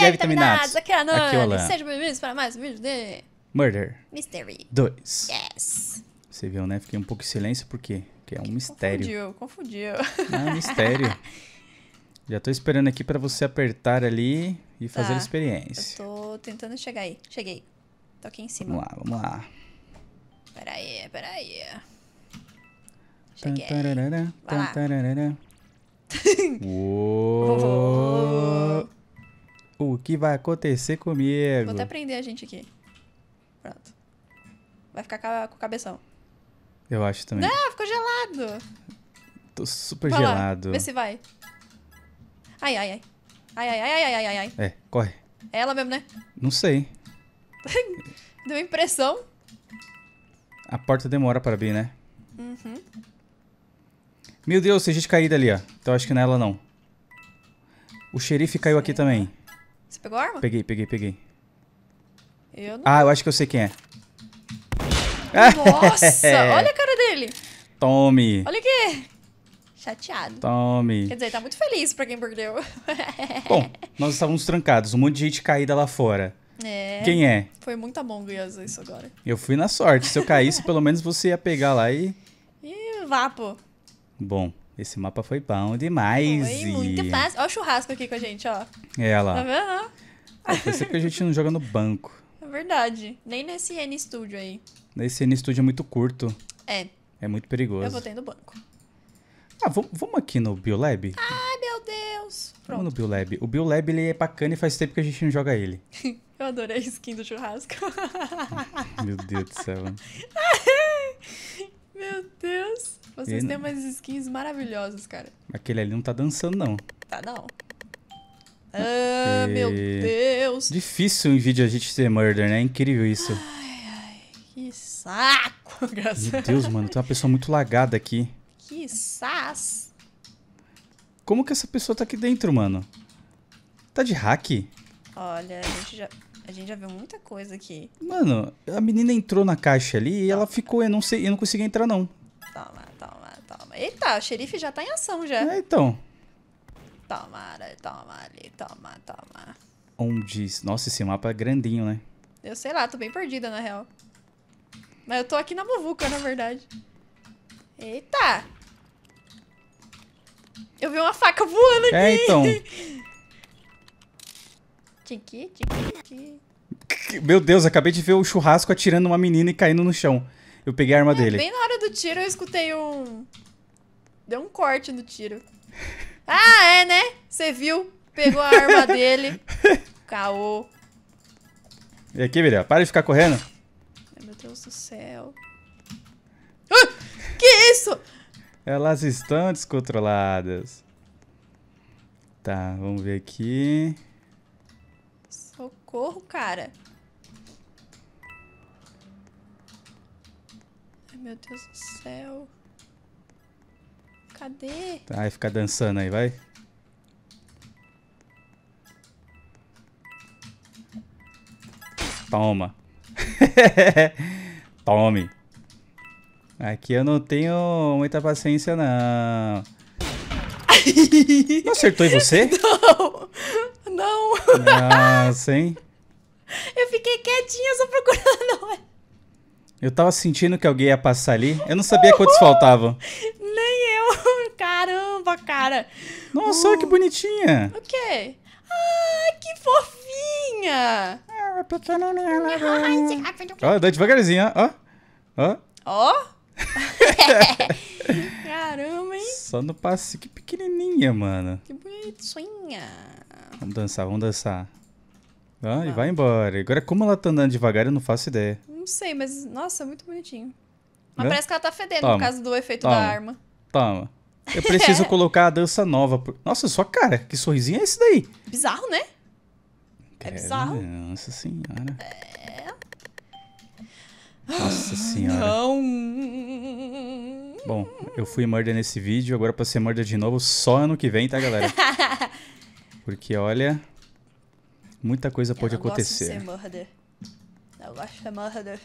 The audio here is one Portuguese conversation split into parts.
E aí, vitaminados? aqui é a Nani. Sejam bem-vindos para mais um vídeo de... Murder. Mystery. 2. Yes. Você viu, né? Fiquei um pouco em silêncio, por quê? Porque é um mistério. Confundiu, confundiu. Ah, é um mistério. Já tô esperando aqui para você apertar ali e tá. fazer a experiência. Eu tô tentando chegar aí. Cheguei. Tô aqui em cima. Vamos lá, vamos lá. Peraí, peraí. Cheguei. tantarará. Uou. Tipo, o que vai acontecer comigo. Vou até prender a gente aqui. Pronto. Vai ficar com o cabeção. Eu acho também. Não, ficou gelado. Tô super gelado. Lá, vê se vai. Ai, ai, ai. Ai, ai, ai, ai, ai, ai, ai. É, corre. É ela mesmo, né? Não sei. Deu impressão. A porta demora para abrir, né? Uhum. Meu Deus, tem gente caída ali, ó. Então acho que não é ela, não. O xerife caiu aqui também. Você pegou a arma? Peguei, peguei, peguei. Eu não... Ah, eu acho que eu sei quem é. Nossa, olha a cara dele. Tome. Olha aqui. Chateado. Tome. Quer dizer, tá muito feliz pra quem perdeu. Bom, nós estávamos trancados, um monte de gente caída lá fora. É. Quem é? Foi muito Among Us isso agora. Eu fui na sorte. Se eu caísse, pelo menos você ia pegar lá e... E vapo. Bom. Esse mapa foi bom demais. Foi muito e... fácil. Olha o churrasco aqui com a gente, ó. É, lá. Tá vendo? Ah, que a gente não joga no banco. É verdade. Nem nesse N Studio aí. Nesse N Studio é muito curto. É. É muito perigoso. Eu botei no banco. Ah, vamos aqui no Biolab? Ai, meu Deus! Pronto. Vamos no Biolab. O Biolab ele é bacana e faz tempo que a gente não joga ele. Eu adorei a skin do churrasco. meu Deus do céu. meu Deus. Vocês têm umas skins maravilhosas, cara. Aquele ali não tá dançando, não. Tá, não. Ah, e... meu Deus. Difícil em vídeo a gente ser murder, né? É incrível isso. Ai, ai, que saco, graças Meu Deus, mano, tem uma pessoa muito lagada aqui. Que sas. Como que essa pessoa tá aqui dentro, mano? Tá de hack? Olha, a gente já... A gente já viu muita coisa aqui. Mano, a menina entrou na caixa ali e Toma. Tá. ela ficou, eu não sei, eu não consegui entrar não. Toma tá, o xerife já tá em ação já. É, então. Tomara, toma ali, toma, toma. Onde? Nossa, esse mapa é grandinho, né? Eu sei lá, tô bem perdida na real. Mas eu tô aqui na muvuca, na verdade. Eita! Eu vi uma faca voando é, aqui. É, então. Meu Deus, acabei de ver o churrasco atirando uma menina e caindo no chão. Eu peguei a arma é, dele. Bem na hora do tiro eu escutei um. Deu um corte no tiro. Ah, é, né? Você viu? Pegou a arma dele. Caô. E aqui, Miriam, para de ficar correndo. meu Deus do céu. Ah, que isso? Elas estão descontroladas. Tá, vamos ver aqui. Socorro, cara. meu Deus do céu. Cadê? vai tá, fica dançando aí, vai. Toma. Tome. Aqui eu não tenho muita paciência, não. Não acertou em você? Não. Não. Nossa, hein? Eu fiquei quietinha só procurando. Eu tava sentindo que alguém ia passar ali. Eu não sabia quantos faltavam. cara. Nossa, uh, que hum. bonitinha. O quê? Ah, que fofinha. Ah, pequena tá Ó, dá devagarzinho, ó. Ó. Ó. Caramba, hein? Só no passe. Que pequenininha, mano. Que bonitinha. Vamos dançar, vamos dançar. Ah, e vai embora. Agora, como ela tá andando devagar, eu não faço ideia. Não sei, mas, nossa, muito bonitinho. Mas é? parece que ela tá fedendo Toma. por causa do efeito Toma. da arma. Toma. Eu preciso é. colocar a dança nova. Nossa, só cara, que sorrisinho é esse daí? Bizarro, né? É bizarro. Nossa senhora. É... Nossa ah, senhora. Não. Bom, eu fui murder nesse vídeo, agora pra ser murder de novo só ano que vem, tá, galera? Porque olha, muita coisa pode eu acontecer. Gosto de ser murder. Eu gosto de ser murder.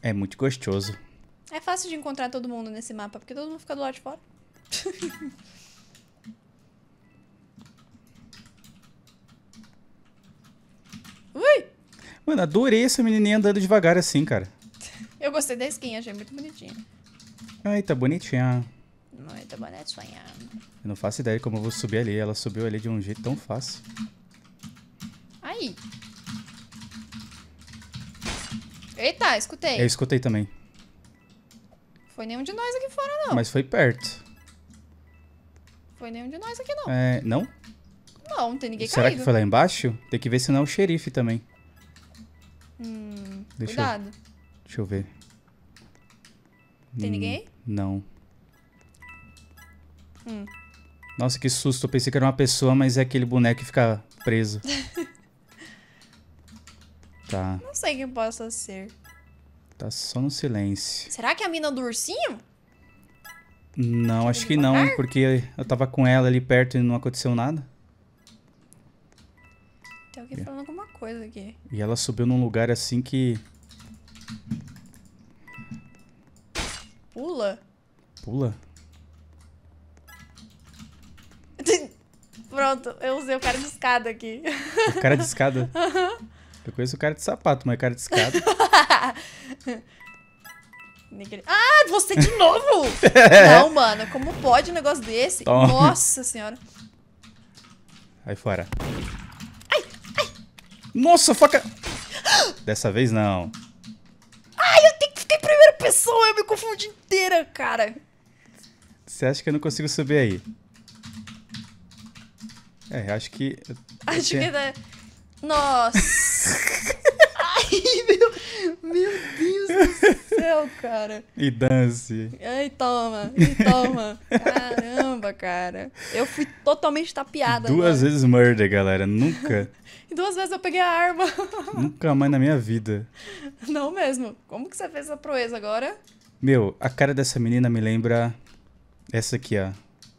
É muito gostoso. É fácil de encontrar todo mundo nesse mapa, porque todo mundo fica do lado de fora. Ui! Mano, adorei essa menininha andando devagar assim, cara. Eu gostei da skin, achei muito bonitinha. Ai, tá bonitinha. Muito tá bonitinha. Né, eu não faço ideia como eu vou subir ali. Ela subiu ali de um jeito tão fácil. Aí. Eita, escutei. Eu escutei também. Foi nenhum de nós aqui fora, não. Mas foi perto. Foi nenhum de nós aqui, não. É, não? Não, não tem ninguém Será caído. que foi lá embaixo? Tem que ver se não é o xerife também. Hum, deixa cuidado. Eu, deixa eu ver. Tem hum, ninguém? Não. Hum. Nossa, que susto. Eu pensei que era uma pessoa, mas é aquele boneco que fica preso. tá. Não sei quem possa ser. Tá só no silêncio. Será que é a mina do ursinho? Não, acho que não, porque eu tava com ela ali perto e não aconteceu nada. Tem alguém falando alguma coisa aqui. E ela subiu num lugar assim que... Pula? Pula? Pronto, eu usei o cara de escada aqui. O cara de escada? Eu conheço o cara de sapato, mas o cara de escada. Ah, você de novo? Não, mano. Como pode um negócio desse? Nossa senhora. Aí fora. Ai, ai. Nossa, faca. Dessa vez não. Ai, eu tenho que ficar em primeira pessoa. Eu me confundi inteira, cara. Você acha que eu não consigo subir aí? É, acho que. Acho tenho... que. Nossa. ai, meu Deus do céu, cara. E dance. Ai, toma, e toma. Caramba, cara. Eu fui totalmente tapeada. Duas agora. vezes murder, galera. Nunca. E duas vezes eu peguei a arma. Nunca mais na minha vida. Não mesmo. Como que você fez essa proeza agora? Meu, a cara dessa menina me lembra. Essa aqui, ó.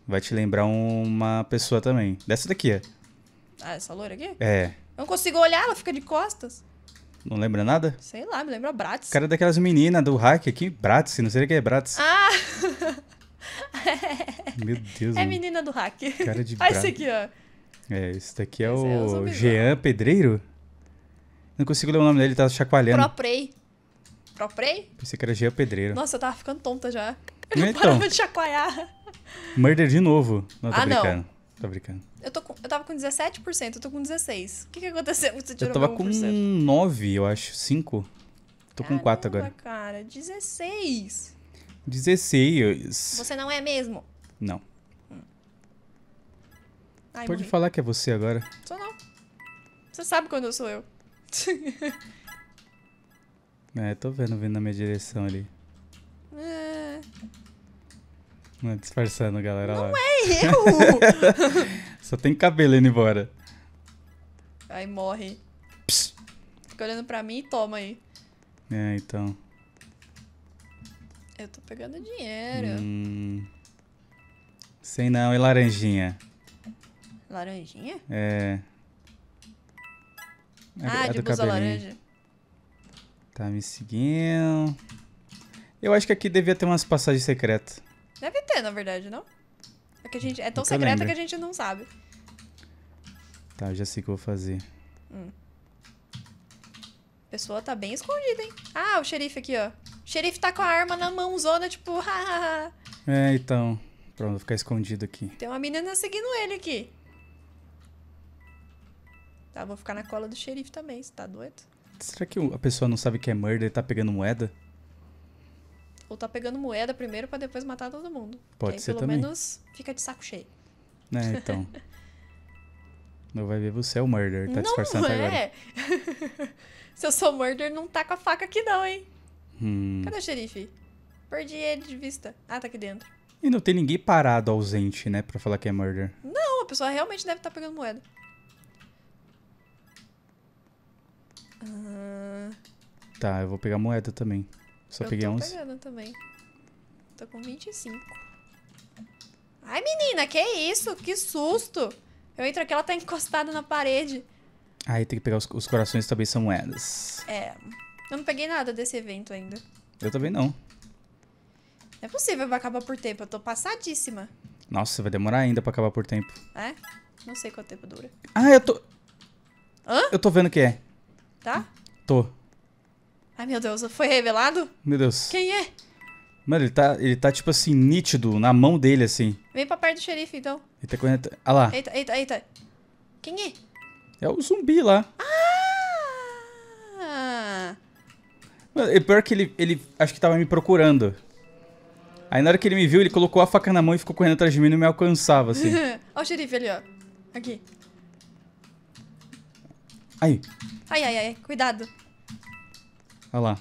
Vai te lembrar uma pessoa também. Dessa daqui, ó. Ah, essa loira aqui? É. Eu não consigo olhar, ela fica de costas. Não lembra nada? Sei lá, me lembra Bratz. Cara é daquelas meninas do hack aqui, Bratz, não sei o que é Bratz. Ah! Meu Deus. É menina do hack. Cara de Olha esse aqui, ó. É, esse daqui é, é o é Jean Pedreiro? Não consigo ler o nome dele, tá chacoalhando. Proprey. Proprey? Pensei que era Jean Pedreiro. Nossa, eu tava ficando tonta já. Eu não parava de chacoalhar. Murder de novo. Não, tô ah, brincando. Não. Tô brincando. Eu tô eu tava com 17%, eu tô com 16%. O que, que aconteceu que você tirou Eu tava com 9, eu acho, 5. Tô Caramba, com 4 agora. cara, 16. 16. Você não é mesmo? Não. Hum. Ai, Pode morri. falar que é você agora. Sou não. Você sabe quando eu sou eu. é, tô vendo vindo na minha direção ali. É. é disfarçando, galera. Não lá. é eu! Só tem cabelo indo embora. Aí morre. Psst. Fica olhando pra mim e toma aí. É, então. Eu tô pegando dinheiro. Hum... Sei não, e laranjinha? Laranjinha? É. é ah, é de blusa laranja. Tá me seguindo. Eu acho que aqui devia ter umas passagens secretas. Deve ter, na verdade, não? É, que a gente, é tão Nunca secreta lembra. que a gente não sabe. Tá, eu já sei o que eu vou fazer. Hum. A pessoa tá bem escondida, hein? Ah, o xerife aqui, ó. O xerife tá com a arma na mãozona, tipo, hahaha. é, então. Pronto, vou ficar escondido aqui. Tem uma menina seguindo ele aqui. Tá, vou ficar na cola do xerife também, você tá doido? Será que a pessoa não sabe que é murder e tá pegando moeda? tá pegando moeda primeiro para depois matar todo mundo. Pode aí, ser pelo também. Pelo menos fica de saco cheio. É, então. não vai ver você é o murder, tá não disfarçando é. agora. Se eu sou murder, não tá com a faca aqui não, hein? Hum. Cadê o xerife? Perdi ele de vista. Ah, tá aqui dentro. E não tem ninguém parado ausente, né, pra falar que é murder. Não, a pessoa realmente deve estar tá pegando moeda. Uh... Tá, eu vou pegar moeda também. Só eu peguei tô pegando também. Tô com 25. Ai, menina, que isso? Que susto! Eu entro aqui, ela tá encostada na parede. Aí tem que pegar os, os corações também são moedas. É. Eu não peguei nada desse evento ainda. Eu também não. Não é possível, vai acabar por tempo. Eu tô passadíssima. Nossa, vai demorar ainda pra acabar por tempo. É? Não sei quanto tempo dura. Ah, eu tô. Hã? Eu tô vendo o que é. Tá? Tô. Ai, meu Deus, foi revelado? Meu Deus. Quem é? Mano, ele tá, ele tá tipo assim, nítido, na mão dele, assim. Vem pra perto do xerife, então. Ele tá correndo. Ah lá. Eita, eita, eita. Quem é? É o zumbi lá. Ah! Mano, é pior que ele, ele acho que tava me procurando. Aí na hora que ele me viu, ele colocou a faca na mão e ficou correndo atrás de mim e não me alcançava, assim. ó o xerife ali, ó. Aqui. Aí. Ai, ai, ai. Cuidado. Olha lá.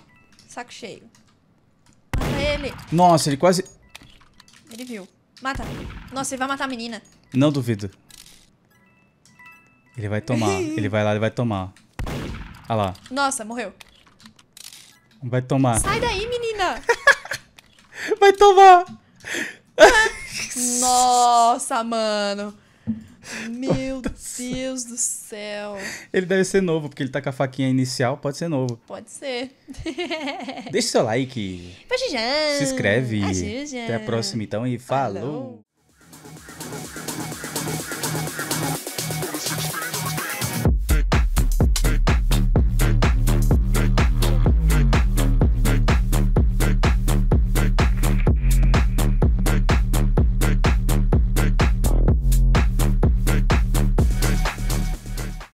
Saco cheio. Mata ele. Nossa, ele quase... Ele viu. Mata. Nossa, ele vai matar a menina. Não duvido. Ele vai tomar. ele vai lá, ele vai tomar. Olha lá. Nossa, morreu. Vai tomar. Sai daí, menina. vai tomar. Nossa, mano. Meu Deus do céu. Ele deve ser novo, porque ele tá com a faquinha inicial, pode ser novo. Pode ser. Deixa seu like. Se inscreve. Ajuda. Até a próxima então e falou. falou.